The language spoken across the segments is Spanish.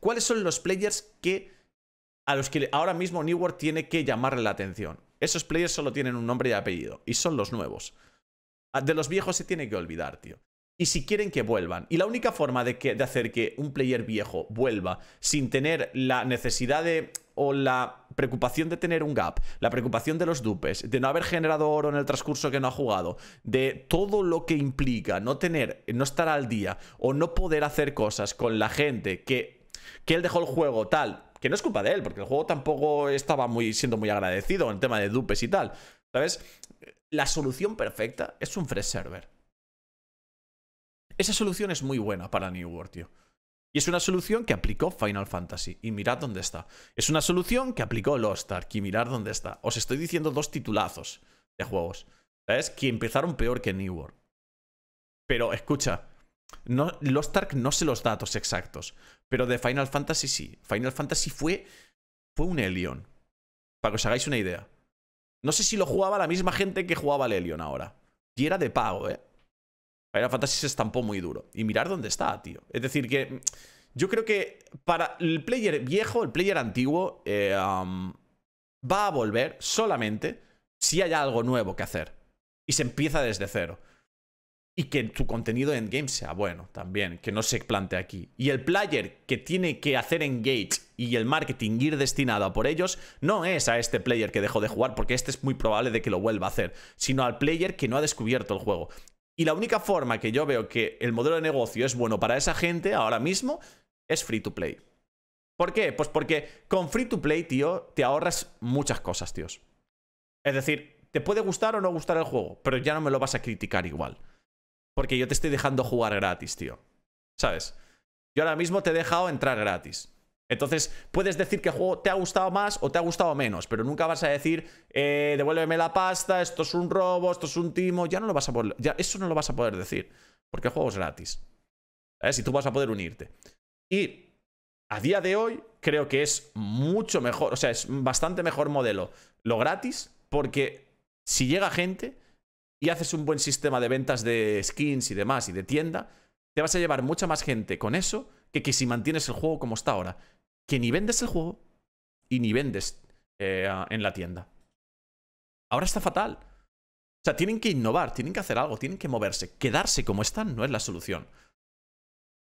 cuáles son los players que a los que ahora mismo New World tiene que llamarle la atención. Esos players solo tienen un nombre y apellido, y son los nuevos. Ah, de los viejos se tiene que olvidar, tío. Y si quieren que vuelvan. Y la única forma de, de hacer que un player viejo vuelva sin tener la necesidad de o la preocupación de tener un gap, la preocupación de los dupes, de no haber generado oro en el transcurso que no ha jugado, de todo lo que implica no tener, no estar al día o no poder hacer cosas con la gente que que él dejó el juego tal, que no es culpa de él, porque el juego tampoco estaba muy, siendo muy agradecido en el tema de dupes y tal. ¿Sabes? La solución perfecta es un fresh server. Esa solución es muy buena para New World, tío. Y es una solución que aplicó Final Fantasy. Y mirad dónde está. Es una solución que aplicó Lost Ark. Y mirad dónde está. Os estoy diciendo dos titulazos de juegos. ¿Sabes? Que empezaron peor que New World. Pero escucha. Lost Ark no sé los datos exactos. Pero de Final Fantasy sí. Final Fantasy fue, fue un Elion. Para que os hagáis una idea. No sé si lo jugaba la misma gente que jugaba el Elion ahora. Y era de pago, ¿eh? Final Fantasy se estampó muy duro. Y mirar dónde está, tío. Es decir, que mm, yo creo que para el player viejo, el player antiguo, eh, va a volver solamente si hay algo nuevo que hacer. Y se empieza desde cero y que tu contenido en game sea bueno también, que no se plante aquí. Y el player que tiene que hacer engage y el marketing ir destinado a por ellos no es a este player que dejó de jugar, porque este es muy probable de que lo vuelva a hacer, sino al player que no ha descubierto el juego. Y la única forma que yo veo que el modelo de negocio es bueno para esa gente ahora mismo es free to play. ¿Por qué? Pues porque con free to play, tío, te ahorras muchas cosas, tíos. Es decir, te puede gustar o no gustar el juego, pero ya no me lo vas a criticar igual. Porque yo te estoy dejando jugar gratis, tío. ¿Sabes? Yo ahora mismo te he dejado entrar gratis. Entonces, puedes decir que juego te ha gustado más o te ha gustado menos, pero nunca vas a decir, eh, devuélveme la pasta, esto es un robo, esto es un timo. Ya no lo vas a poder, ya, eso no lo vas a poder decir, porque el juego es gratis. Si tú vas a poder unirte. Y a día de hoy, creo que es mucho mejor, o sea, es bastante mejor modelo lo gratis, porque si llega gente y haces un buen sistema de ventas de skins y demás y de tienda, te vas a llevar mucha más gente con eso que, que si mantienes el juego como está ahora. Que ni vendes el juego y ni vendes eh, en la tienda. Ahora está fatal. O sea, tienen que innovar, tienen que hacer algo, tienen que moverse. Quedarse como están no es la solución.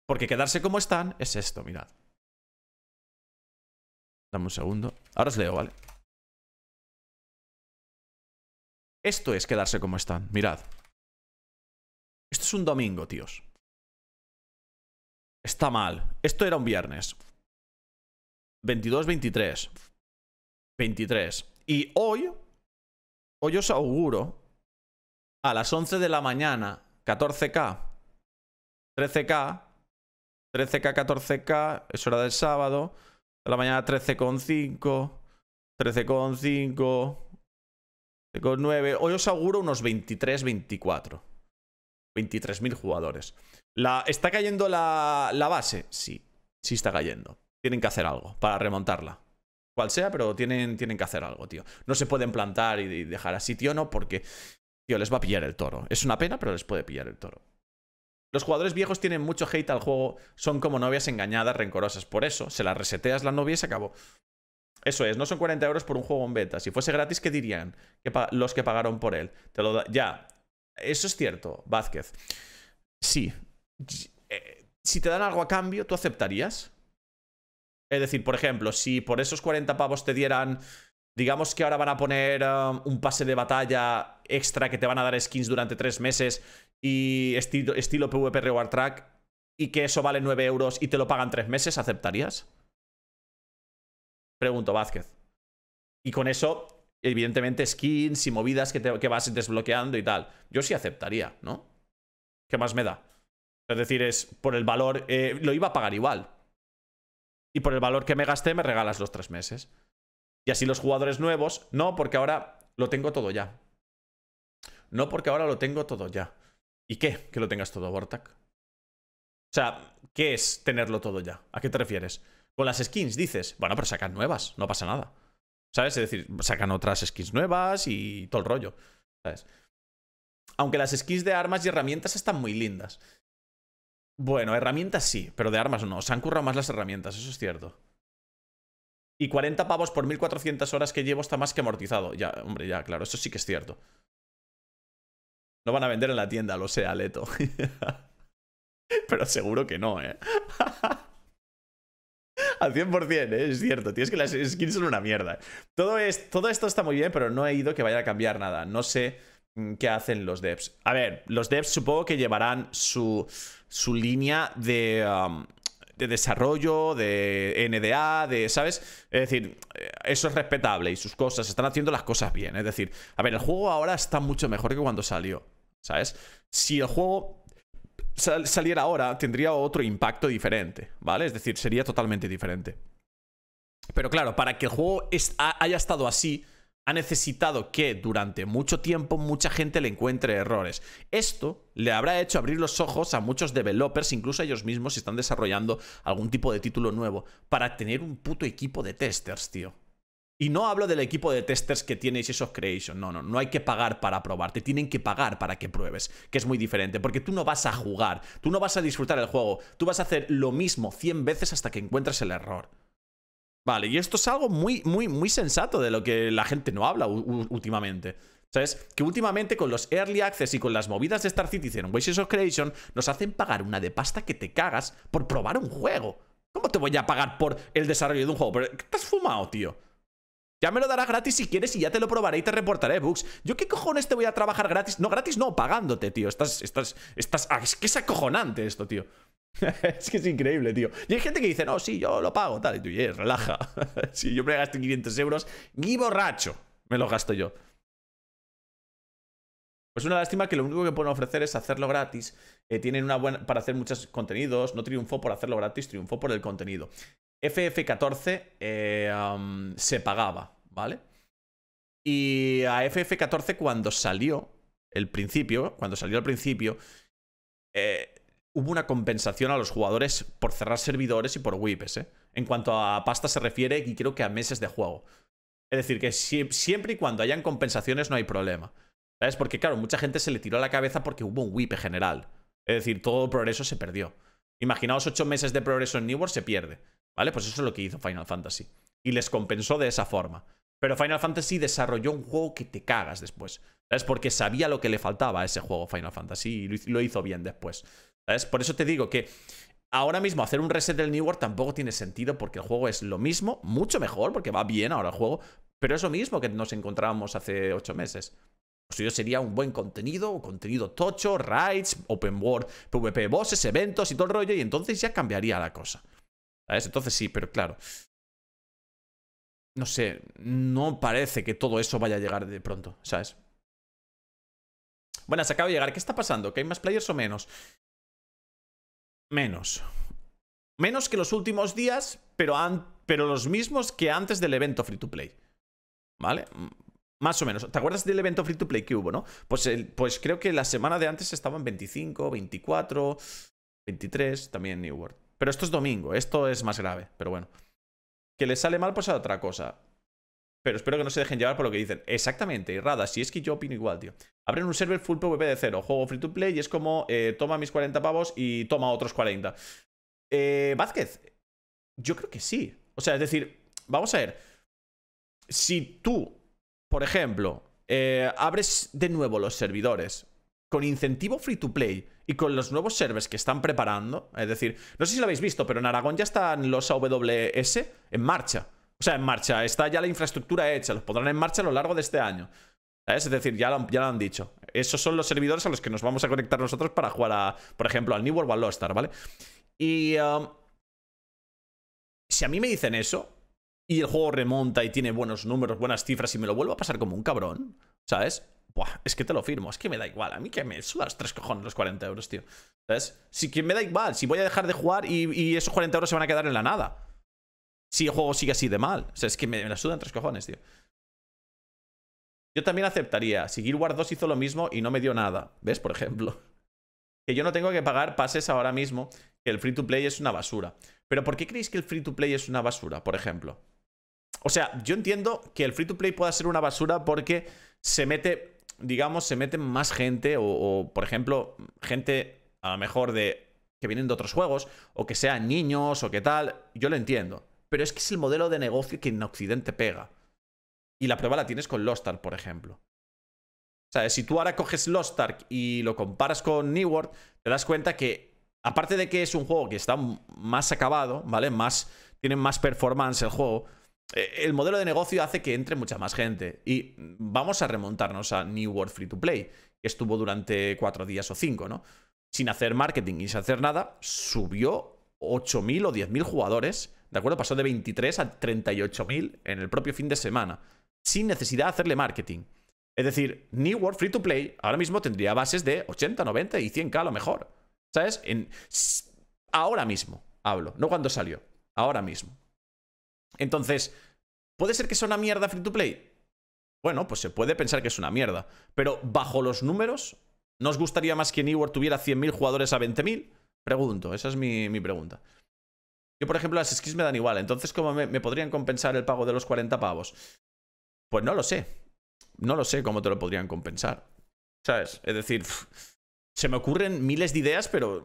Porque quedarse como están es esto, mirad. Dame un segundo. Ahora os leo, ¿vale? Esto es quedarse como están, mirad. Esto es un domingo, tíos. Está mal. Esto era un viernes. 22, 23. 23. Y hoy, hoy os auguro, a las 11 de la mañana, 14K, 13K, 13K, 14K, es hora del sábado, a la mañana 13,5, 13,5, tengo 9. Hoy os auguro unos 23, 24. 23.000 jugadores. La, ¿Está cayendo la, la base? Sí, sí está cayendo. Tienen que hacer algo para remontarla cual sea, pero tienen, tienen que hacer algo, tío. No se pueden plantar y, dejar así, tío, no, porque, tío, les va a pillar el toro. Es una pena, pero les puede pillar el toro. Los jugadores viejos tienen mucho hate al juego, son como novias engañadas, rencorosas. Por eso, se las reseteas la novia y se acabó. Eso es, no son 40 euros por un juego en beta. Si fuese gratis, ¿qué dirían los que pagaron por él? ya. Eso es cierto, Vázquez. Sí. Eh, si te dan algo a cambio, ¿tú aceptarías? Es decir, por ejemplo, si por esos 40 pavos te dieran, digamos que ahora van a poner um, un pase de batalla extra que te van a dar skins durante tres meses y estilo, estilo PvP Reward Track y que eso vale 9 euros y te lo pagan tres meses, ¿aceptarías? Pregunto, Vázquez. Y con eso, evidentemente, skins y movidas que, que vas desbloqueando y tal. Yo sí aceptaría, ¿no? ¿Qué más me da? Es decir, es por el valor. Eh, lo iba a pagar igual. Y por el valor que me gasté, me regalas los tres meses. Y así los jugadores nuevos. No, porque ahora lo tengo todo ya. No, porque ahora lo tengo todo ya. ¿Y qué? Que lo tengas todo, Vortac O sea, ¿qué es tenerlo todo ya? ¿A qué te refieres? Con las skins dices, bueno, pero sacan nuevas, no pasa nada. ¿Sabes? Es decir, sacan otras skins nuevas y todo el rollo. ¿Sabes? Aunque las skins de armas y herramientas están muy lindas. Bueno, herramientas sí, pero de armas no. Se han currado más las herramientas, eso es cierto. Y 40 pavos por 1400 horas que llevo está más que amortizado. Ya, hombre, ya, claro, eso sí que es cierto. No van a vender en la tienda, lo sé, Aleto. pero seguro que no, ¿eh? Al 100%, ¿eh? es cierto, tienes que las skins son una mierda. Todo, es, todo esto está muy bien, pero no he ido que vaya a cambiar nada. No sé mm, qué hacen los devs. A ver, los devs supongo que llevarán su, su línea de... Um, de desarrollo, de NDA, de, ¿sabes? Es decir, eh, eso es respetable y sus cosas, están haciendo las cosas bien. Es decir, a ver, el juego ahora está mucho mejor que cuando salió, ¿sabes? Si el juego saliera ahora, tendría otro impacto diferente, ¿vale? Es decir, sería totalmente diferente. Pero claro, para que el juego haya estado así, ha necesitado que durante mucho tiempo mucha gente le encuentre errores. Esto le habrá hecho abrir los ojos a muchos developers, incluso a ellos mismos, si están desarrollando algún tipo de título nuevo, para tener un puto equipo de testers, tío. Y no hablo del equipo de testers que tiene esos creation. No, no, no hay que pagar para probar. Te tienen que pagar para que pruebes, que es muy diferente. Porque tú no vas a jugar, tú no vas a disfrutar el juego. Tú vas a hacer lo mismo 100 veces hasta que encuentres el error. Vale, y esto es algo muy, muy, muy sensato de lo que la gente no habla últimamente. ¿Sabes? Que últimamente con los Early Access y con las movidas de Star Citizen en of Creation nos hacen pagar una de pasta que te cagas por probar un juego. ¿Cómo te voy a pagar por el desarrollo de un juego? ¿Qué te has fumado, tío? Ya me lo darás gratis si quieres y ya te lo probaré y te reportaré bugs. ¿Yo qué cojones te voy a trabajar gratis? No, gratis no, pagándote, tío. Estás, estás, estás... Ah, es que es acojonante esto, tío. es que es increíble, tío. Y hay gente que dice, no, sí, yo lo pago, tal. Y tú, yeah, relaja. si yo me gasto 500 euros, ni borracho me lo gasto yo. Pues una lástima que lo único que pueden ofrecer es hacerlo gratis. Eh, tienen una buena para hacer muchos contenidos. No triunfó por hacerlo gratis, triunfó por el contenido. FF14 eh, se pagaba, ¿vale? Y a FF14 cuando salió, el principio, cuando salió al principio, eh, hubo una compensación a los jugadores por cerrar servidores y por whips, ¿eh? En cuanto a pasta se refiere, y creo que a meses de juego. Es decir, que siempre y cuando hayan compensaciones no hay problema. ¿Sabes? Porque, claro, mucha gente se le tiró a la cabeza porque hubo un whip general. Es decir, todo progreso se perdió. Imaginaos 8 meses de progreso en New World se pierde. ¿Vale? Pues eso es lo que hizo Final Fantasy. Y les compensó de esa forma. Pero Final Fantasy desarrolló un juego que te cagas después. ¿Sabes? Porque sabía lo que le faltaba a ese juego Final Fantasy y lo hizo bien después. ¿Sabes? Por eso te digo que ahora mismo hacer un reset del New World tampoco tiene sentido porque el juego es lo mismo, mucho mejor, porque va bien ahora el juego, pero es lo mismo que nos encontrábamos hace ocho meses. Pues yo sería un buen contenido, contenido tocho, raids, open world, PvP bosses, eventos y todo el rollo, y entonces ya cambiaría la cosa. Entonces sí, pero claro. No sé, no parece que todo eso vaya a llegar de pronto, ¿sabes? Bueno, se acaba de llegar. ¿Qué está pasando? ¿Que hay más players o menos? Menos. Menos que los últimos días, pero, pero los mismos que antes del evento free to play. ¿Vale? Más o menos. ¿Te acuerdas del evento free to play que hubo, no? Pues, pues creo que la semana de antes estaban 25, 24, 23, también New World. Pero esto es domingo, esto es más grave, pero bueno. Que les sale mal, pues otra cosa. Pero espero que no se dejen llevar por lo que dicen. Exactamente, y si es que yo opino igual, tío. Abren un server full PvP de cero, juego free to play y es como eh, toma mis 40 pavos y toma otros 40. Eh, Vázquez, yo creo que sí. O sea, es decir, vamos a ver. Si tú, por ejemplo, eh, abres de nuevo los servidores con incentivo free to play y con los nuevos servers que están preparando, es decir, no sé si lo habéis visto, pero en Aragón ya están los AWS en marcha. O sea, en marcha, está ya la infraestructura hecha, los pondrán en marcha a lo largo de este año. ¿Sabes? Es decir, ya lo, ya lo han dicho. Esos son los servidores a los que nos vamos a conectar nosotros para jugar, a, por ejemplo, al New World o al Lost ¿vale? Y... Um, si a mí me dicen eso, y el juego remonta y tiene buenos números, buenas cifras, y me lo vuelvo a pasar como un cabrón, ¿sabes? Buah, es que te lo firmo, es que me da igual. A mí que me sudas los tres cojones los 40 euros, tío. ¿Sabes? Si que me da igual, si voy a dejar de jugar y, esos 40 euros se van a quedar en la nada. Si el juego sigue así de mal. O sea, es que me, me la sudan tres cojones, tío. Yo también aceptaría. Si Guild Wars 2 hizo lo mismo y no me dio nada. ¿Ves? Por ejemplo. Que yo no tengo que pagar pases ahora mismo. Que el free to play es una basura. Pero ¿por qué creéis que el free to play es una basura? Por ejemplo. O sea, yo entiendo que el free to play pueda ser una basura porque se mete digamos, se meten más gente o, por ejemplo, gente a lo mejor de que vienen de otros juegos o que sean niños o qué tal, yo lo entiendo. Pero es que es el modelo de negocio que en Occidente pega. Y la prueba la tienes con Lost Ark, por ejemplo. O sea, si tú ahora coges Lost Ark y lo comparas con New World, te das cuenta que, aparte de que es un juego que está más acabado, ¿vale? Más, tiene más performance el juego, eh, el modelo de negocio hace que entre mucha más gente. Y vamos a remontarnos a New World Free to Play, que estuvo durante cuatro días o cinco, ¿no? Sin hacer marketing y sin hacer nada, subió 8.000 o 10.000 jugadores, ¿de acuerdo? Pasó de 23 a 38.000 en el propio fin de semana, sin necesidad de hacerle marketing. Es decir, New World Free to Play ahora mismo tendría bases de 80, 90 y 100k a lo mejor. ¿Sabes? En... Ahora mismo hablo, no cuando salió, ahora mismo. Entonces, ¿puede ser que sea una mierda free to play? Bueno, pues se puede pensar que es una mierda. Pero bajo los números, nos gustaría más que World tuviera 100.000 jugadores a 20.000? Pregunto, esa es mi, pregunta. Yo, por ejemplo, las skins me dan igual. Entonces, ¿cómo me, me podrían compensar el pago de los 40 pavos? Pues no lo sé. No lo sé cómo te lo podrían compensar. ¿Sabes? Es decir, se me ocurren miles de ideas, pero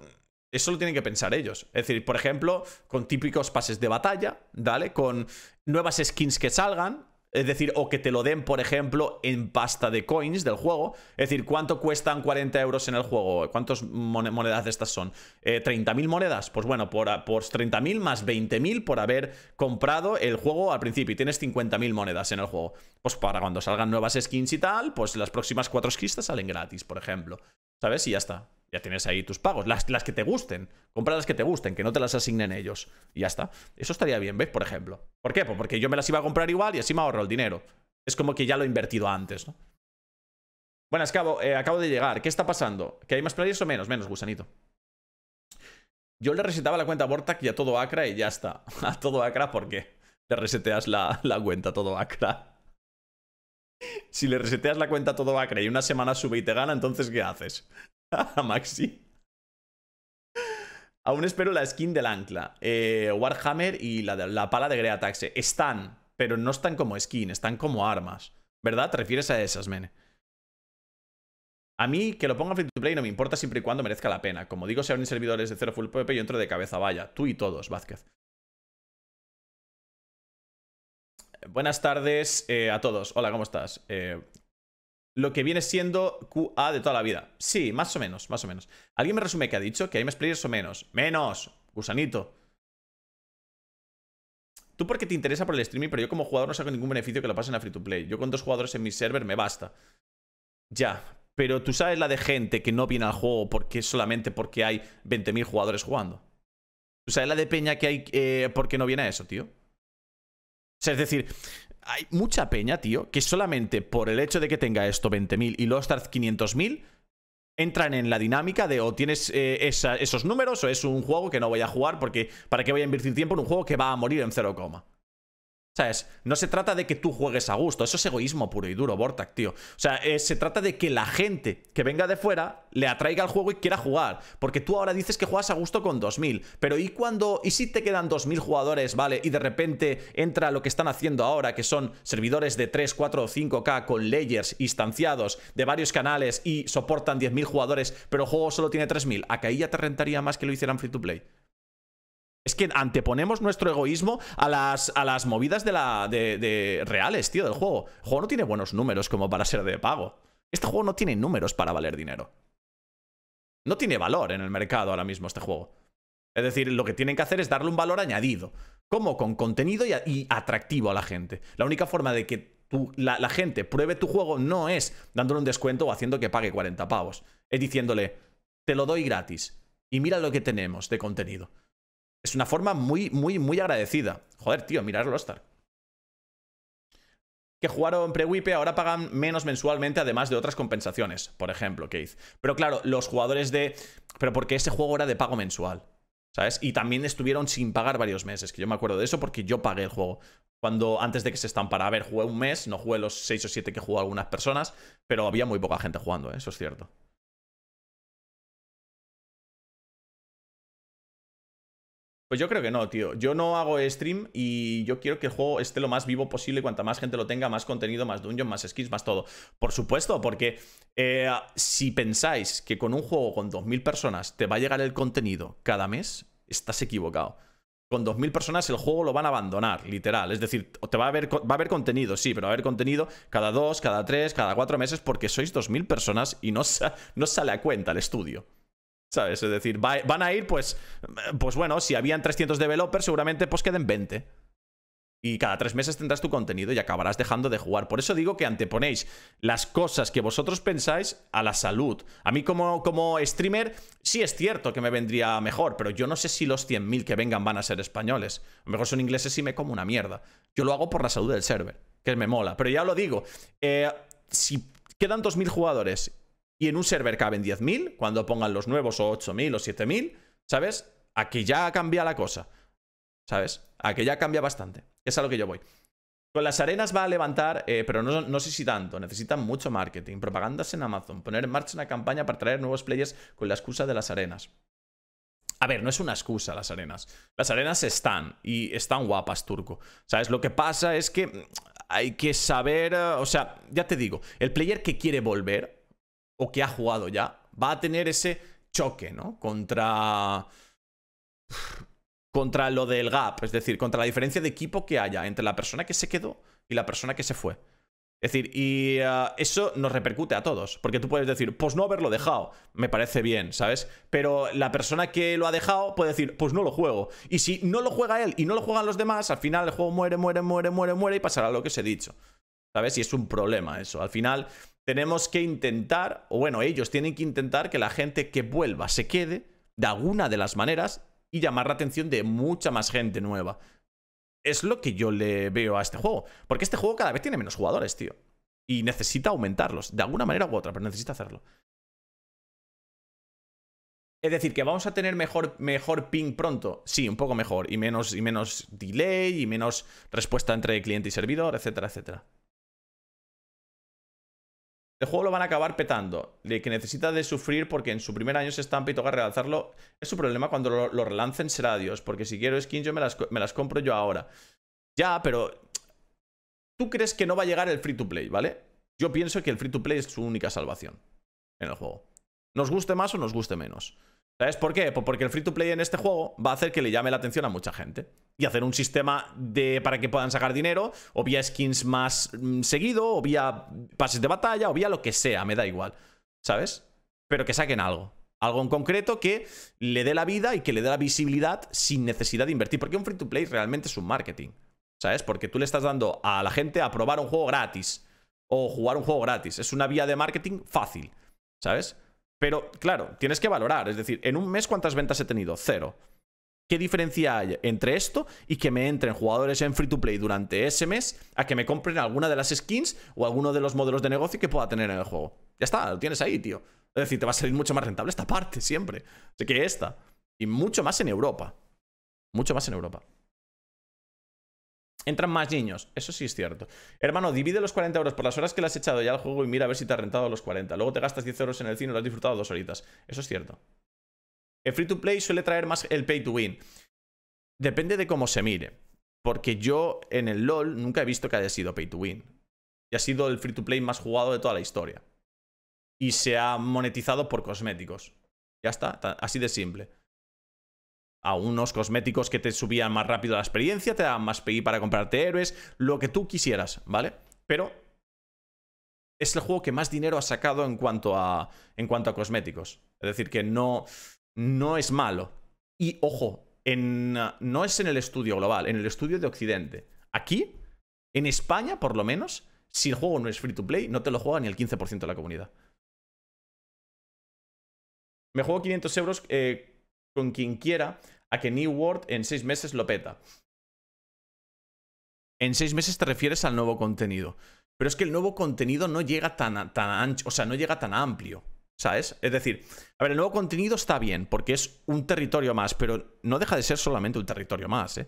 eso lo tienen que pensar ellos. Es decir, por ejemplo, con típicos pases de batalla, ¿vale? Con nuevas skins que salgan, es decir, o que te lo den, por ejemplo, en pasta de coins del juego. Es decir, ¿cuánto cuestan 40 euros en el juego? ¿Cuántas monedas de estas son? ¿30.000 eh, monedas? Pues bueno, por, por 30.000 más 20.000 por haber comprado el juego al principio. Y tienes 50.000 monedas en el juego. Pues para cuando salgan nuevas skins y tal, pues las próximas cuatro skins salen gratis, por ejemplo. ¿Sabes? Y ya está. Ya tienes ahí tus pagos, las, que te gusten. Compra las que te gusten, que no te las asignen ellos. Y ya está. Eso estaría bien, ¿ves? Por ejemplo. ¿Por qué? Pues porque yo me las iba a comprar igual y así me ahorro el dinero. Es como que ya lo he invertido antes, ¿no? Bueno, acabo, eh, acabo de llegar. ¿Qué está pasando? ¿Que hay más players o menos? Menos, gusanito. Yo le resetaba la cuenta a Bortak y a todo Acra y ya está. A todo Acra, ¿por qué? Le reseteas la, cuenta a todo Acra. Si le reseteas la cuenta a todo Acra y una semana sube y te gana, entonces ¿qué haces? a Maxi. Aún espero la skin del ancla, eh, Warhammer y la, pala de Greataxe Están, pero no están como skin, están como armas. ¿Verdad? ¿Te refieres a esas, men? A mí, que lo ponga free to play no me importa siempre y cuando merezca la pena. Como digo, si abren servidores de cero full PvP, yo entro de cabeza, vaya. Tú y todos, Vázquez. Buenas tardes eh, a todos. Hola, ¿cómo estás? Eh, lo que viene siendo QA de toda la vida. Sí, más o menos, más o menos. ¿Alguien me resume que ha dicho? Que hay más players o menos. Menos, gusanito. Tú porque te interesa por el streaming, pero yo como jugador no saco ningún beneficio que lo pasen a free to play. Yo con dos jugadores en mi server me basta. Ya, pero tú sabes la de gente que no viene al juego porque solamente porque hay 20.000 jugadores jugando. Tú sabes la de peña que hay eh, porque no viene a eso, tío. O sea, es decir, hay mucha peña, tío, que solamente por el hecho de que tenga esto 20.000 y Lost Arts 500.000, entran en la dinámica de o tienes eh, esos números o es un juego que no voy a jugar porque ¿para qué voy a invertir tiempo en un juego que va a morir en cero ¿Sabes? No se trata de que tú juegues a gusto. Eso es egoísmo puro y duro, Bortak, tío. O sea, eh, se trata de que la gente que venga de fuera le atraiga al juego y quiera jugar. Porque tú ahora dices que juegas a gusto con 2000. Pero ¿y cuando.? ¿Y si te quedan 2000 jugadores, vale? Y de repente entra lo que están haciendo ahora, que son servidores de 3, 4 o 5K con layers instanciados de varios canales y soportan 10.000 jugadores, pero el juego solo tiene 3000. ¿A ya te rentaría más que lo hicieran free to play? Es que anteponemos nuestro egoísmo a las, movidas de la, de, reales, tío, del juego. El juego no tiene buenos números como para ser de pago. Este juego no tiene números para valer dinero. No tiene valor en el mercado ahora mismo este juego. Es decir, lo que tienen que hacer es darle un valor añadido. como Con contenido y, atractivo a la gente. La única forma de que la, la, gente pruebe tu juego no es dándole un descuento o haciendo que pague 40 pavos. Es diciéndole, te lo doy gratis y mira lo que tenemos de contenido. Es una forma muy, muy, muy agradecida. Joder, tío, mirar Star que jugaron pre-WIPE ahora pagan menos mensualmente, además de otras compensaciones, por ejemplo, Keith. Pero claro, los jugadores de. Pero porque ese juego era de pago mensual, ¿sabes? Y también estuvieron sin pagar varios meses, que yo me acuerdo de eso porque yo pagué el juego. Cuando antes de que se estampara, a ver, jugué un mes, no jugué los 6 o 7 que jugó algunas personas, pero había muy poca gente jugando, ¿eh? eso es cierto. Pues yo creo que no, tío. Yo no hago stream y yo quiero que el juego esté lo más vivo posible. Cuanta más gente lo tenga, más contenido, más dungeons, más skins, más todo. Por supuesto, porque eh, si pensáis que con un juego con 2.000 personas te va a llegar el contenido cada mes, estás equivocado. Con 2.000 personas el juego lo van a abandonar, literal. Es decir, te va a haber, va a haber contenido, sí, pero va a haber contenido cada dos, cada tres, cada cuatro meses porque sois 2.000 personas y no, no sale a cuenta el estudio. ¿Sabes? Es decir, van a ir, pues, eh, pues bueno, si habían 300 developers, seguramente pues queden 20. Y cada tres meses tendrás tu contenido y acabarás dejando de jugar. Por eso digo que anteponéis las cosas que vosotros pensáis a la salud. A mí como, como streamer sí es cierto que me vendría mejor, pero yo no sé si los 100.000 que vengan van a ser españoles. A lo mejor son ingleses y me como una mierda. Yo lo hago por la salud del server, que me mola. Pero ya lo digo, eh, si quedan 2.000 jugadores y en un server caben 10.000, cuando pongan los nuevos o 8.000 o 7.000, ¿sabes? Aquí ya cambia la cosa, ¿sabes? Aquí ya cambia bastante. Es a lo que yo voy. Con las arenas va a levantar, eh, pero no, no, sé si tanto. Necesitan mucho marketing, propagandas en Amazon, poner en marcha una campaña para traer nuevos players con la excusa de las arenas. A ver, no es una excusa las arenas. Las arenas están y están guapas, turco. ¿Sabes? Lo que pasa es que hay que saber, eh, o sea, ya te digo, el player que quiere volver o que ha jugado ya, va a tener ese choque, ¿no? Contra... Contra lo del gap, es decir, contra la diferencia de equipo que haya entre la persona que se quedó y la persona que se fue. Es decir, y ah, eso nos repercute a todos, porque tú puedes decir, pues no haberlo dejado, me parece bien, ¿sabes? Pero la persona que lo ha dejado puede decir, pues no lo juego. Y si no lo juega él y no lo juegan los demás, al final el juego muere, muere, muere, muere, muere y pasará lo que os he dicho. ¿Sabes? Y es un problema eso. Al final, tenemos que intentar, o bueno, ellos tienen que intentar que la gente que vuelva se quede de alguna de las maneras y llamar la atención de mucha más gente nueva. Es lo que yo le veo a este juego. Porque este juego cada vez tiene menos jugadores, tío. Y necesita aumentarlos, de alguna manera u otra, pero necesita hacerlo. Es decir, que vamos a tener mejor, ping pronto. Sí, un poco mejor. Y menos, y menos delay, y menos respuesta entre cliente y servidor, etcétera, etcétera. El juego lo van a acabar petando. De que necesita de sufrir porque en su primer año se estampa y toca relanzarlo. Es su problema cuando lo, relancen será Dios. Porque si quiero skins yo me las compro yo ahora. Ya, pero... Tú crees que no va a llegar el free to play, ¿vale? Yo pienso que el free to play es su única salvación en el juego. Nos guste más o nos guste menos. ¿Sabes por qué? Pues porque el free to play en este juego va a hacer que le llame la atención a mucha gente. Y hacer un sistema de, para que puedan sacar dinero, o vía skins más mm, seguido, o vía pases de batalla, o vía lo que sea, me da igual. ¿Sabes? Pero que saquen algo. Algo en concreto que le dé la vida y que le dé la visibilidad sin necesidad de invertir. Porque un free to play realmente es un marketing. ¿Sabes? Porque tú le estás dando a la gente a probar un juego gratis. O jugar un juego gratis. Es una vía de marketing fácil. ¿Sabes? Pero claro, tienes que valorar, es decir, en un mes cuántas ventas he tenido? Cero. ¿Qué diferencia hay entre esto y que me entren jugadores en free to play durante ese mes a que me compren alguna de las skins o alguno de los modelos de negocio que pueda tener en el juego? Ya está, lo tienes ahí, tío. Es decir, te va a salir mucho más rentable esta parte siempre. Así que esta. Y mucho más en Europa. Mucho más en Europa. Entran más niños, eso sí es cierto. Hermano, divide los 40 euros por las horas que le has echado ya al juego y mira a ver si te ha rentado los 40. Luego te gastas 10 euros en el cine y lo has disfrutado dos horitas. Eso es cierto. El free to play suele traer más el pay to win. Depende de cómo se mire. Porque yo en el LOL nunca he visto que haya sido pay to win. Y ha sido el free to play más jugado de toda la historia. Y se ha monetizado por cosméticos. Ya está, así de simple a unos cosméticos que te subían más rápido la experiencia, te daban más PI para comprarte héroes, lo que tú quisieras, ¿vale? Pero es el juego que más dinero ha sacado en cuanto a, en cuanto a cosméticos. Es decir, que no, no es malo. Y ojo, no es en el estudio global, en el estudio de Occidente. Aquí, en España por lo menos, si el juego no es free to play, no te lo juega ni el 15% de la comunidad. Me juego 500 euros eh, con quien quiera a que New World en seis meses lo peta. En seis meses te refieres al nuevo contenido. Pero es que el nuevo contenido no llega tan, o sea, no llega tan amplio. ¿Sabes? Es decir, a ver, el nuevo contenido está bien, porque es un territorio más, pero no deja de ser solamente un territorio más, ¿eh?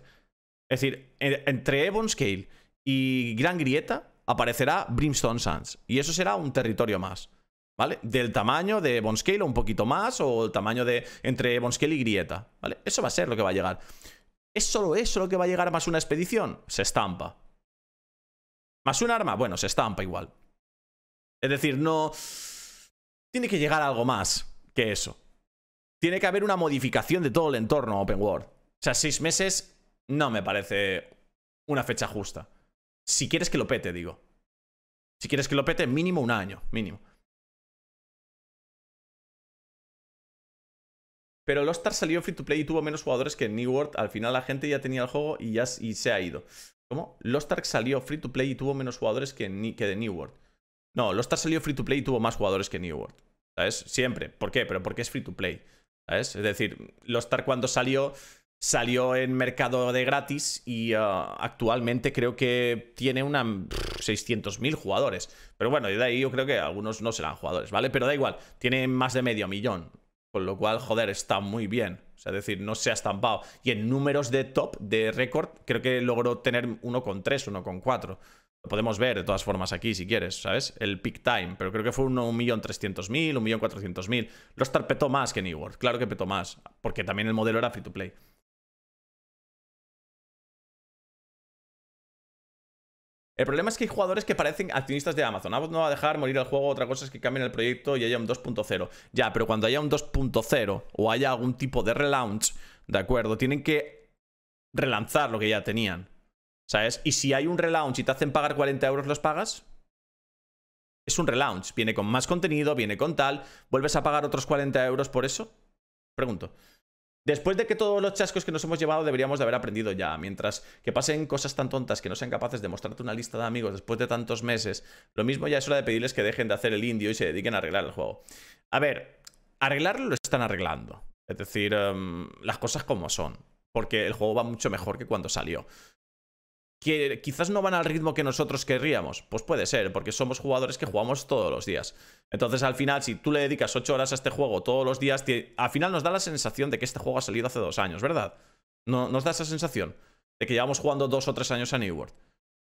Es decir, entre Ebon Scale y Gran Grieta aparecerá Brimstone Sands, y eso será un territorio más. ¿vale? Del tamaño de Bonscale o un poquito más, o el tamaño de entre Bonscale y Grieta, ¿vale? Eso va a ser lo que va a llegar. ¿Es solo eso lo que va a llegar más una expedición? Se estampa. ¿Más un arma? Bueno, se estampa igual. Es decir, no... Tiene que llegar algo más que eso. Tiene que haber una modificación de todo el entorno open world. O sea, seis meses no me parece una fecha justa. Si quieres que lo pete, digo. Si quieres que lo pete, mínimo un año, mínimo. Pero Lostar salió free to play y tuvo menos jugadores que New World. Al final la gente ya tenía el juego y ya se ha ido. ¿Cómo? Lost Ark salió free to play y tuvo menos jugadores que, de New World. No, Lost Ark salió free to play y tuvo más jugadores que New World. ¿Sabes? Siempre. ¿Por qué? Pero porque es free to play. ¿Sabes? Es decir, Lost Ark cuando salió, salió en mercado de gratis y uh, actualmente creo que tiene una 600.000 jugadores. Pero bueno, de ahí yo creo que algunos no serán jugadores, ¿vale? Pero da igual, tiene más de medio millón. Con lo cual, joder, está muy bien. O sea, es decir, no se ha estampado. Y en números de top, de récord, creo que logró tener 1,3, 1,4. Lo podemos ver de todas formas aquí, si quieres, ¿sabes? El peak time, pero creo que fue 1.300.000, 1.400.000. Lostar petó más que New World, claro que petó más, porque también el modelo era free to play. El problema es que hay jugadores que parecen accionistas de Amazon. Amazon no va a dejar morir el juego, otra cosa es que cambien el proyecto y haya un 2.0. Ya, pero cuando haya un 2.0 o haya algún tipo de relaunch, ¿de acuerdo? Tienen que relanzar lo que ya tenían. ¿Sabes? Y si hay un relaunch y te hacen pagar 40 euros, ¿los pagas? Es un relaunch, viene con más contenido, viene con tal, ¿vuelves a pagar otros 40 euros por eso? Pregunto. Después de que todos los chascos que nos hemos llevado deberíamos de haber aprendido ya, mientras que pasen cosas tan tontas que no sean capaces de mostrarte una lista de amigos después de tantos meses, lo mismo ya es hora de pedirles que dejen de hacer el indio y se dediquen a arreglar el juego. A ver, arreglarlo lo están arreglando. Es decir, em, las cosas como son. Porque el juego va mucho mejor que cuando salió que quizás no van al ritmo que nosotros querríamos. Pues puede ser, porque somos jugadores que jugamos todos los días. Entonces, al final, si tú le dedicas 8 horas a este juego todos los días, al final nos da la sensación de que este juego ha salido hace dos años, ¿verdad? No, nos da esa sensación de que llevamos jugando dos o tres años a New World.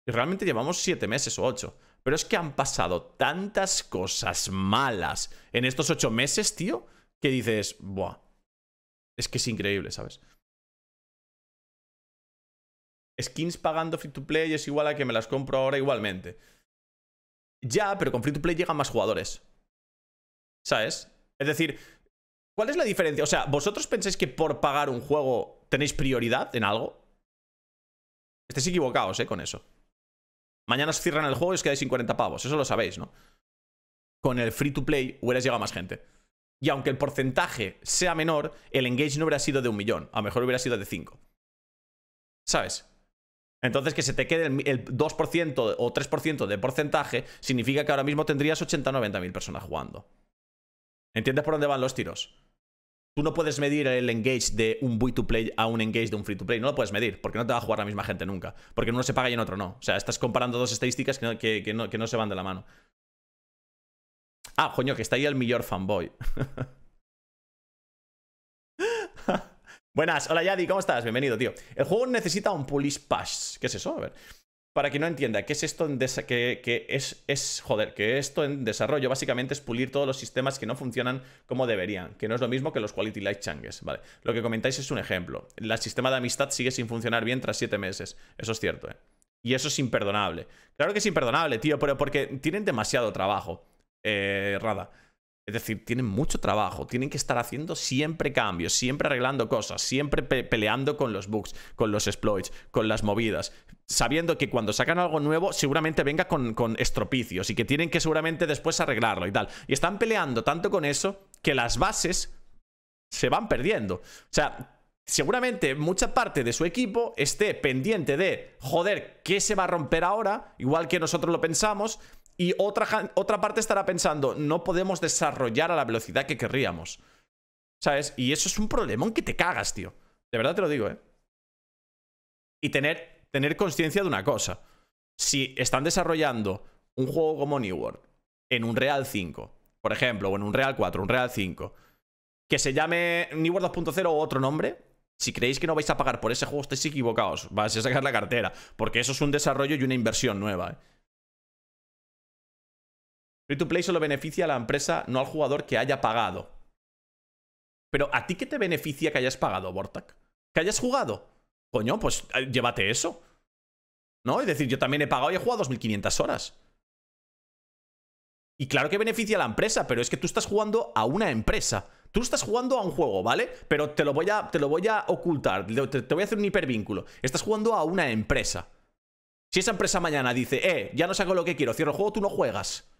Y realmente llevamos siete meses o ocho. Pero es que han pasado tantas cosas malas en estos ocho meses, tío, que dices, buah, es que es increíble, ¿sabes? skins pagando free to play es igual a que me las compro ahora igualmente. Ya, pero con free to play llegan más jugadores. ¿Sabes? Es decir, ¿cuál es la diferencia? O sea, ¿vosotros pensáis que por pagar un juego tenéis prioridad en algo? Estéis equivocados, ¿eh? Con eso. Mañana os cierran el juego y os quedáis sin 40 pavos. Eso lo sabéis, ¿no? Con el free to play hubieras llegado más gente. Y aunque el porcentaje sea menor, el engage no hubiera sido de un millón. A lo mejor hubiera sido de 5. ¿Sabes? Entonces, que se te quede el, 2% o 3% de porcentaje significa que ahora mismo tendrías 80 o mil personas jugando. ¿Entiendes por dónde van los tiros? Tú no puedes medir el engage de un buy to play a un engage de un free to play. No lo puedes medir, porque no te va a jugar la misma gente nunca. Porque en uno se paga y en otro no. O sea, estás comparando dos estadísticas que no, que no se van de la mano. Ah, coño, que está ahí el mejor fanboy. Buenas, hola Yadi, ¿cómo estás? Bienvenido, tío. El juego necesita un police pass. ¿Qué es eso? A ver. Para que no entienda, ¿qué es esto en que, que es, es, joder, que esto en desarrollo básicamente es pulir todos los sistemas que no funcionan como deberían, que no es lo mismo que los quality life changes, ¿vale? Lo que comentáis es un ejemplo. El sistema de amistad sigue sin funcionar bien tras siete meses. Eso es cierto, ¿eh? Y eso es imperdonable. Claro que es imperdonable, tío, pero porque tienen demasiado trabajo. Eh, Rada. Es decir, tienen mucho trabajo, tienen que estar haciendo siempre cambios, siempre arreglando cosas, siempre peleando con los bugs, con los exploits, con las movidas, sabiendo que cuando sacan algo nuevo seguramente venga con, con estropicios y que tienen que seguramente después arreglarlo y tal. Y están peleando tanto con eso que las bases se van perdiendo. O sea, seguramente mucha parte de su equipo esté pendiente de, joder, ¿qué se va a romper ahora? Igual que nosotros lo pensamos, y otra, otra parte estará pensando, no podemos desarrollar a la velocidad que querríamos. ¿Sabes? Y eso es un problemón que te cagas, tío. De verdad te lo digo, ¿eh? Y tener, tener conciencia de una cosa. Si están desarrollando un juego como New World en un Real 5, por ejemplo, o en un Real 4, un Real 5, que se llame New World 2.0 o otro nombre, si creéis que no vais a pagar por ese juego, estáis equivocados. Vais a sacar la cartera, porque eso es un desarrollo y una inversión nueva. ¿eh? Free to play solo beneficia a la empresa, no al jugador que haya pagado. Pero ¿a ti qué te beneficia que hayas pagado, Bortak? ¿Que hayas jugado? Coño, pues eh, llévate eso. ¿No? Es decir, yo también he pagado y he jugado 2.500 horas. Y claro que beneficia a la empresa, pero es que tú estás jugando a una empresa. Tú estás jugando a un juego, ¿vale? Pero te lo voy a, te lo voy a ocultar, te, te voy a hacer un hipervínculo. Estás jugando a una empresa. Si esa empresa mañana dice, eh, ya no saco lo que quiero, cierro el juego, tú no juegas.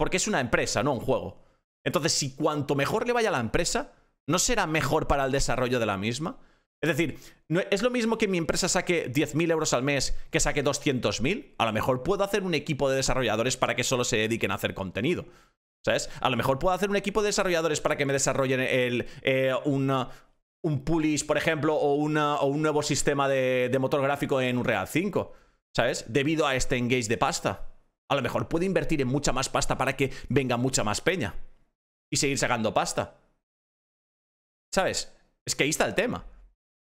Porque es una empresa, no un juego. Entonces, si cuanto mejor le vaya a la empresa, ¿no será mejor para el desarrollo de la misma? Es decir, es lo mismo que mi empresa saque 10.000 euros al mes que saque 200.000. A lo mejor puedo hacer un equipo de desarrolladores para que solo se dediquen a hacer contenido. ¿Sabes? A lo mejor puedo hacer un equipo de desarrolladores para que me desarrollen el, eh, un pulis, por ejemplo, o, un nuevo sistema de, motor gráfico en un Real 5. ¿Sabes? Debido a este engage de pasta. A lo mejor puede invertir en mucha más pasta para que venga mucha más peña. Y seguir sacando pasta. ¿Sabes? Es que ahí está el tema.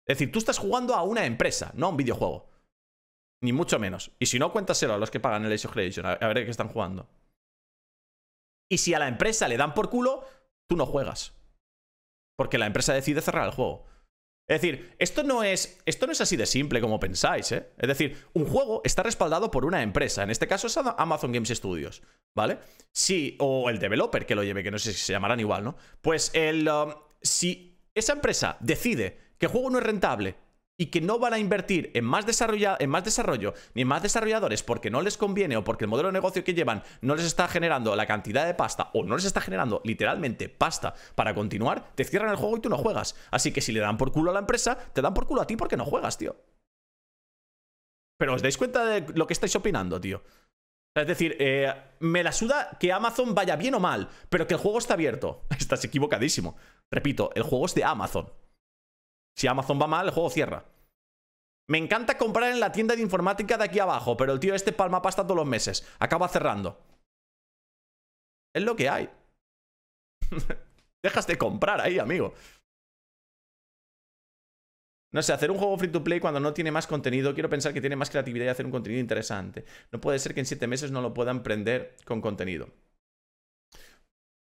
Es decir, tú estás jugando a una empresa, no a un videojuego. Ni mucho menos. Y si no, cuéntaselo a los que pagan el Age of Creation, a ver qué están jugando. Y si a la empresa le dan por culo, tú no juegas. Porque la empresa decide cerrar el juego. Es decir, esto no es, esto no es así de simple como pensáis, ¿eh? Es decir, un juego está respaldado por una empresa, en este caso es Amazon Games Studios, ¿vale? Sí, o el developer que lo lleve, que no sé si se llamarán igual, ¿no? Pues el... Um, si esa empresa decide que el juego no es rentable y que no van a invertir en más, en más desarrollo ni en más desarrolladores porque no les conviene o porque el modelo de negocio que llevan no les está generando la cantidad de pasta o no les está generando literalmente pasta para continuar, te cierran el juego y tú no juegas. Así que si le dan por culo a la empresa, te dan por culo a ti porque no juegas, tío. Pero os dais cuenta de lo que estáis opinando, tío. Es decir, eh, me la suda que Amazon vaya bien o mal, pero que el juego está abierto. Estás equivocadísimo. Repito, el juego es de Amazon. Si Amazon va mal, el juego cierra. Me encanta comprar en la tienda de informática de aquí abajo, pero el tío este palma pasta todos los meses. Acaba cerrando. Es lo que hay. Dejas de comprar ahí, amigo. No sé, hacer un juego free to play cuando no tiene más contenido, quiero pensar que tiene más creatividad y hacer un contenido interesante. No puede ser que en siete meses no lo puedan prender con contenido.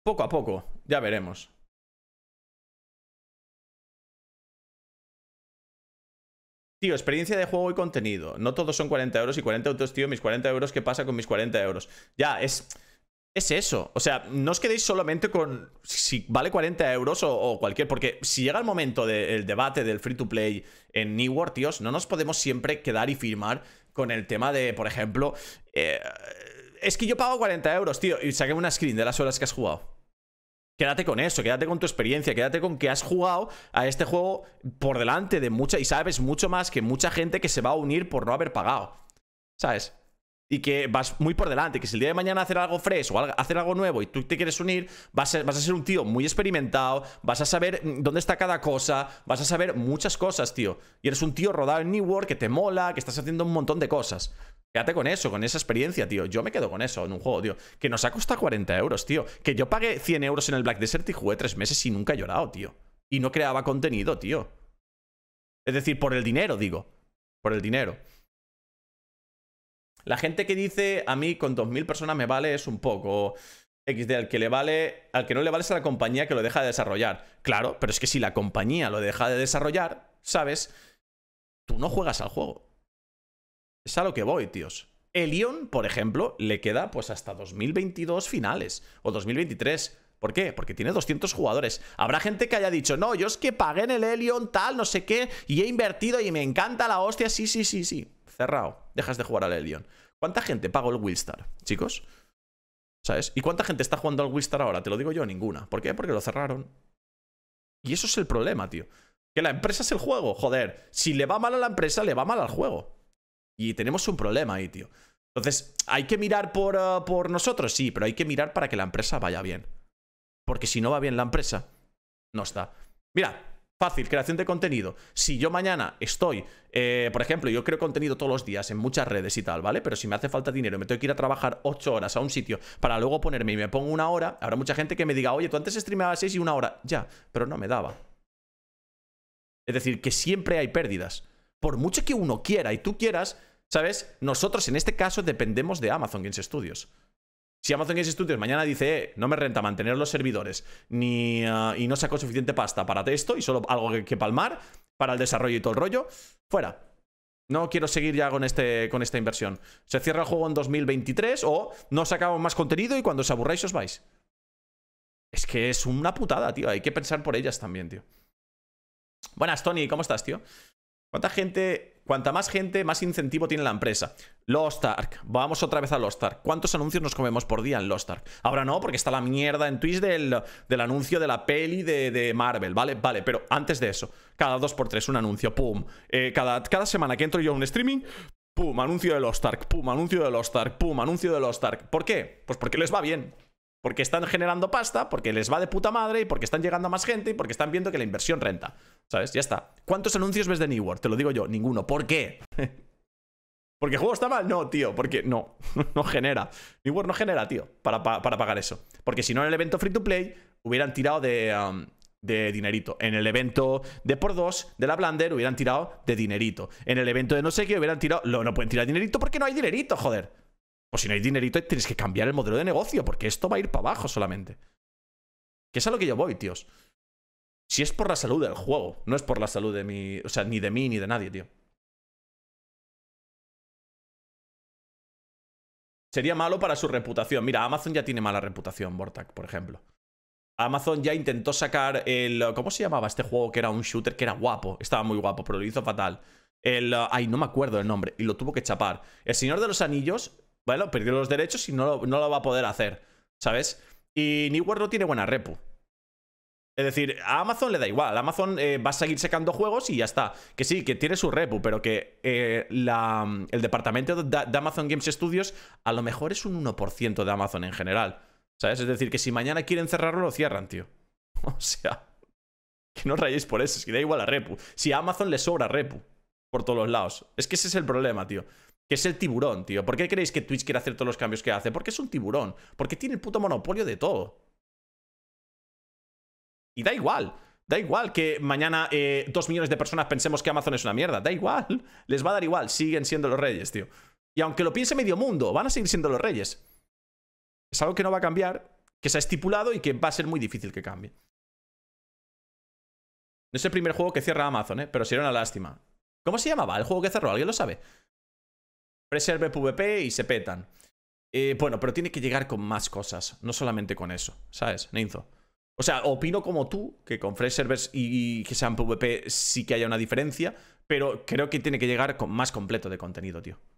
Poco a poco, ya veremos. Tío, experiencia de juego y contenido. No todos son 40 euros y 40 euros, tío. Mis 40 euros, ¿qué pasa con mis 40 euros? Ya, es. Es eso. O sea, no os quedéis solamente con si vale 40 euros o, cualquier. Porque si llega el momento del debate del free to play en New World, tíos, no nos podemos siempre quedar y firmar con el tema de, por ejemplo. Eh, es que yo pago 40 euros, tío. Y saqué una screen de las horas que has jugado. Quédate con eso, quédate con tu experiencia, quédate con que has jugado a este juego por delante de mucha y sabes mucho más que mucha gente que se va a unir por no haber pagado. ¿Sabes? y que vas muy por delante, que si el día de mañana hacer algo fresco o hacer algo nuevo y tú te quieres unir, vas a, vas a ser un tío muy experimentado, vas a saber dónde está cada cosa, vas a saber muchas cosas, tío. Y eres un tío rodado en New World que te mola, que estás haciendo un montón de cosas. Quédate con eso, con esa experiencia, tío. Yo me quedo con eso en un juego, tío. Que nos ha costado 40 euros, tío. Que yo pagué 100 euros en el Black Desert y jugué 3 meses y nunca he llorado, tío. Y no creaba contenido, tío. Es decir, por el dinero, digo. Por el dinero. La gente que dice a mí con 2.000 personas me vale es un poco... XD, al que le vale, al que no le vale es a la compañía que lo deja de desarrollar. Claro, pero es que si la compañía lo deja de desarrollar, ¿sabes? Tú no juegas al juego. Es a lo que voy, tíos. Elion, por ejemplo, le queda pues hasta 2022 finales o 2023. ¿Por qué? Porque tiene 200 jugadores. Habrá gente que haya dicho, no, yo es que pagué en el Elion tal, no sé qué, y he invertido y me encanta la hostia. Sí, sí, sí, sí. Cerrado. Dejas de jugar al Elion. ¿Cuánta gente pagó el Willstar, chicos? ¿Sabes? ¿Y cuánta gente está jugando al Willstar ahora? Te lo digo yo, ninguna. ¿Por qué? Porque lo cerraron. Y eso es el problema, tío. Que la empresa es el juego. Joder, si le va mal a la empresa, le va mal al juego. Y tenemos un problema ahí, tío. Entonces, ¿hay que mirar eh, por, nosotros? Sí, pero hay que mirar para que la empresa vaya bien. Porque si no va bien la empresa, no está. Mira, Fácil, creación de contenido. Si yo mañana estoy, eh, por ejemplo, yo creo contenido todos los días en muchas redes y tal, ¿vale? Pero si me hace falta dinero y me tengo que ir a trabajar 8 horas a un sitio para luego ponerme y me pongo una hora, habrá mucha gente que me diga, oye, tú antes streameabas 6 y una hora. Ya, pero no me daba. Es decir, que siempre hay pérdidas. Por mucho que uno quiera y tú quieras, ¿Sabes? Nosotros en este caso dependemos de Amazon Games Studios. Si Amazon Games Studios mañana dice, eh, no me renta mantener los servidores ah, y no saco suficiente pasta para esto y solo algo que, palmar para el desarrollo y todo el rollo, fuera. No quiero seguir ya con, este, con esta inversión. Se cierra el juego en 2023 o no sacamos más contenido y cuando os aburráis os vais. Es que es una putada, tío. Hay que pensar por ellas también, tío. Buenas, Tony. ¿Cómo estás, tío? ¿Cuánta gente Cuanta más gente, más incentivo tiene la empresa. Lost Ark. Vamos otra vez a Lost Ark. ¿Cuántos anuncios nos comemos por día en Lost Ark? Ahora no, porque está la mierda en Twitch del, del anuncio de la peli de, Marvel, ¿vale? Vale, pero antes de eso, cada dos por tres un anuncio, pum. Eh, cada, cada semana que entro yo a un streaming, pum, anuncio de Lost Ark, pum, anuncio de Lost Ark, pum, anuncio de Lost Ark. ¿Por qué? Pues porque les va bien porque están generando pasta, porque les va de puta madre y porque están llegando a más gente y porque están viendo que la inversión renta. ¿Sabes? Ya está. ¿Cuántos anuncios ves de New World? Te lo digo yo, ninguno. ¿Por qué? ¿Porque el juego está mal? No, tío, porque no, no genera. New World no genera, tío, para, para, pagar eso. Porque si no, en el evento free to play hubieran tirado de, um, de dinerito. En el evento de por dos de la Blander hubieran tirado de dinerito. En el evento de no sé qué hubieran tirado. no pueden tirar dinerito porque no hay dinerito, joder. O pues si no hay dinerito, tienes que cambiar el modelo de negocio, porque esto va a ir para abajo solamente. Que es a lo que yo voy, tíos. Si es por la salud del juego, no es por la salud de mi. O sea, ni de mí ni de nadie, tío. Sería malo para su reputación. Mira, Amazon ya tiene mala reputación, Bortac por ejemplo. Amazon ya intentó sacar el. ¿Cómo se llamaba este juego? Que era un shooter que era guapo. Estaba muy guapo, pero lo hizo fatal. El. Ay, no me acuerdo el nombre. Y lo tuvo que chapar. El Señor de los Anillos bueno, Perdió los derechos y no lo, va a poder hacer, ¿sabes? Y New World no tiene buena repu. Es decir, a Amazon le da igual. Amazon eh, va a seguir secando juegos y ya está. Que sí, que tiene su repu, pero que eh, el departamento de, Amazon Games Studios a lo mejor es un 1% de Amazon en general. ¿Sabes? Es decir, que si mañana quieren cerrarlo, lo cierran, tío. O sea, que no rayéis por eso. Es que da igual a repu. Si a Amazon le sobra repu por todos los lados. Es que ese es el problema, tío. Que es el tiburón, tío. ¿Por qué creéis que Twitch quiere hacer todos los cambios que hace? Porque es un tiburón. Porque tiene el puto monopolio de todo. Y da igual. Da igual que mañana eh, dos millones de personas pensemos que Amazon es una mierda. Da igual. Les va a dar igual. Siguen siendo los reyes, tío. Y aunque lo piense medio mundo, van a seguir siendo los reyes. Es algo que no va a cambiar, que se ha estipulado y que va a ser muy difícil que cambie. No es el primer juego que cierra Amazon, ¿eh? pero era una lástima. ¿Cómo se llamaba el juego que cerró? ¿Alguien lo sabe? Preserve PvP y se petan. Eh, bueno, pero tiene que llegar con más cosas, no solamente con eso, ¿sabes, Ninzo? O sea, opino como tú, que con Fresh Servers y, que sean PvP sí que haya una diferencia, pero creo que tiene que llegar con más completo de contenido, tío.